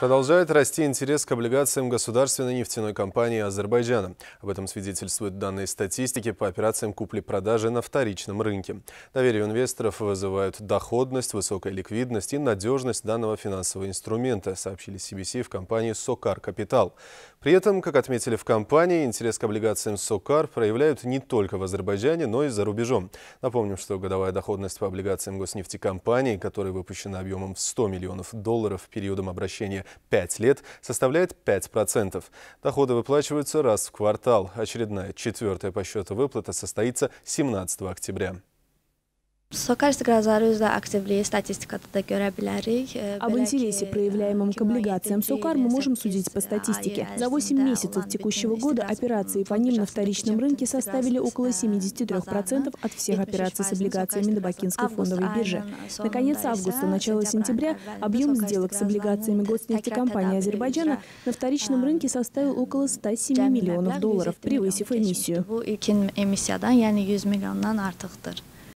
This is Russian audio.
Продолжает расти интерес к облигациям государственной нефтяной компании Азербайджана. Об этом свидетельствуют данные статистики по операциям купли-продажи на вторичном рынке. Доверие инвесторов вызывают доходность, высокая ликвидность и надежность данного финансового инструмента, сообщили CBC в компании «Сокар Капитал». При этом, как отметили в компании, интерес к облигациям СОКАР проявляют не только в Азербайджане, но и за рубежом. Напомним, что годовая доходность по облигациям госнефтекомпании, которая выпущена объемом в 100 миллионов долларов периодом обращения 5 лет, составляет 5%. Доходы выплачиваются раз в квартал. Очередная четвертая по счету выплата состоится 17 октября. Socar sıqrazları aktivliyi статистика da görə bilərik. Об интересе, э, проявляемом к облигациям СОКАР, мы можем судить по статистике. За 8 месяцев текущего года операции по ним на вторичном рынке составили около 73% от всех операций с облигациями на Бакинской фондовой бирже. Наконец, августа, начало сентября, объем сделок с облигациями госнефтекомпании Азербайджана на вторичном рынке составил около 107 миллионов долларов, превысив эмиссию.